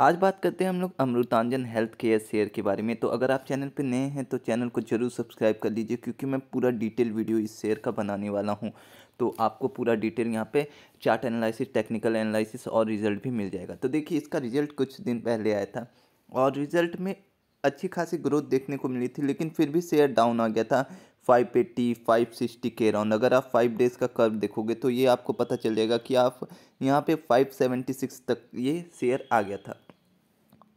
आज बात करते हैं हम लोग अमृतांजन हेल्थ केयर शेयर के बारे में तो अगर आप चैनल पर नए हैं तो चैनल को जरूर सब्सक्राइब कर लीजिए क्योंकि मैं पूरा डिटेल वीडियो इस शेयर का बनाने वाला हूँ तो आपको पूरा डिटेल यहाँ पे चार्ट एनालिसिस टेक्निकल एनालिसिस और रिजल्ट भी मिल जाएगा तो देखिए इसका रिजल्ट कुछ दिन पहले आया था और रिजल्ट में अच्छी खासी ग्रोथ देखने को मिली थी लेकिन फिर भी शेयर डाउन आ गया था फाइव एट्टी फाइव सिक्सटी के राउंड अगर आप फाइव डेज़ का कर्व देखोगे तो ये आपको पता चल जाएगा कि आप यहाँ पे फाइव सेवेंटी सिक्स तक ये शेयर आ गया था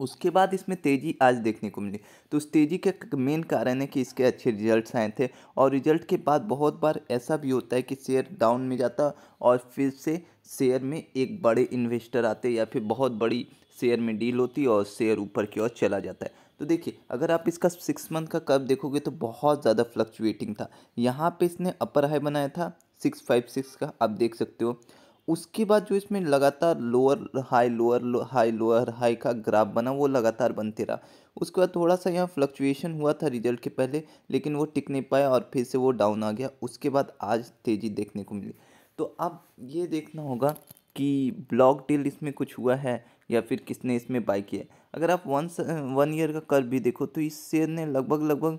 उसके बाद इसमें तेज़ी आज देखने को मिली तो उस तेज़ी के मेन कारण है कि इसके अच्छे रिजल्ट्स आए थे और रिजल्ट के बाद बहुत बार ऐसा भी होता है कि शेयर डाउन में जाता और फिर से शेयर में एक बड़े इन्वेस्टर आते या फिर बहुत बड़ी शेयर में डील होती और शेयर ऊपर की ओर चला जाता है तो देखिए अगर आप इसका सिक्स मंथ का कब देखोगे तो बहुत ज़्यादा फ्लक्चुएटिंग था यहाँ पे इसने अपर हाई बनाया था सिक्स फाइव सिक्स का आप देख सकते हो उसके बाद जो इसमें लगातार lower high lower high lower high का ग्राफ बना वो लगातार बनते रहा उसके बाद थोड़ा सा यहाँ फ्लक्चुएशन हुआ था रिजल्ट के पहले लेकिन वो टिक नहीं पाया और फिर से वो डाउन आ गया उसके बाद आज तेज़ी देखने को मिली तो अब ये देखना होगा कि ब्लॉक डील इसमें कुछ हुआ है या फिर किसने इसमें बाई किया अगर आप वन वन ईयर का कर भी देखो तो इस शेयर ने लगभग लगभग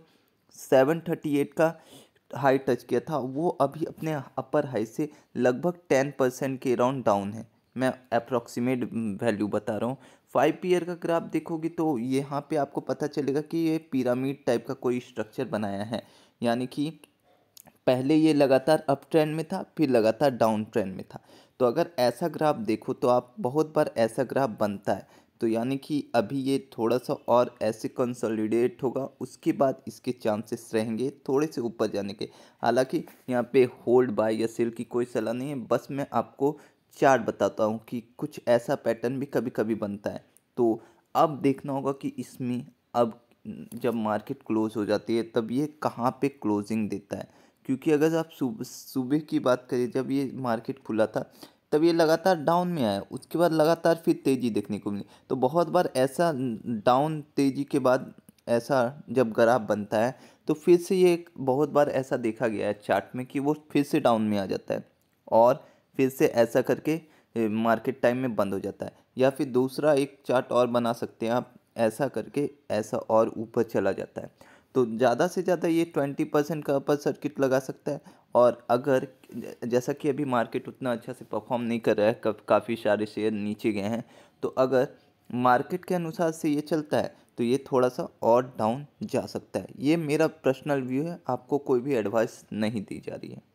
सेवन थर्टी एट का हाई टच किया था वो अभी अपने अपर हाई से लगभग टेन परसेंट के अराउंड डाउन है मैं अप्रॉक्सीमेट वैल्यू mm, बता रहा हूँ फाइव पीयर का ग्राफ देखोगे तो यहाँ पे आपको पता चलेगा कि ये पिरामिड टाइप का कोई स्ट्रक्चर बनाया है यानी कि पहले ये लगातार अप ट्रेंड में था फिर लगातार डाउन ट्रेंड में था तो अगर ऐसा ग्राफ देखो तो आप बहुत बार ऐसा ग्राफ बनता है तो यानी कि अभी ये थोड़ा सा और ऐसे कंसोलिडेट होगा उसके बाद इसके चांसेस रहेंगे थोड़े से ऊपर जाने के हालांकि यहाँ पे होल्ड बाय या सेल की कोई सलाह नहीं है बस मैं आपको चार्ट बताता हूँ कि कुछ ऐसा पैटर्न भी कभी कभी बनता है तो अब देखना होगा कि इसमें अब जब मार्केट क्लोज हो जाती है तब ये कहाँ पर क्लोजिंग देता है क्योंकि अगर आप सुबह सुबह की बात करें जब ये मार्केट खुला था तब ये लगातार डाउन में आया उसके बाद लगातार फिर तेज़ी देखने को मिली तो बहुत बार ऐसा डाउन तेज़ी के बाद ऐसा जब ग्राफ बनता है तो फिर से ये बहुत बार ऐसा देखा गया है चार्ट में कि वो फिर से डाउन में आ जाता है और फिर से ऐसा करके मार्केट टाइम में बंद हो जाता है या फिर दूसरा एक चार्ट और बना सकते हैं आप ऐसा करके ऐसा और ऊपर चला जाता है तो ज़्यादा से ज़्यादा ये ट्वेंटी परसेंट का अपर सर्किट लगा सकता है और अगर जैसा कि अभी मार्केट उतना अच्छा से परफॉर्म नहीं कर रहा है का, काफ़ी सारे शेयर नीचे गए हैं तो अगर मार्केट के अनुसार से ये चलता है तो ये थोड़ा सा और डाउन जा सकता है ये मेरा पर्सनल व्यू है आपको कोई भी एडवाइस नहीं दी जा रही है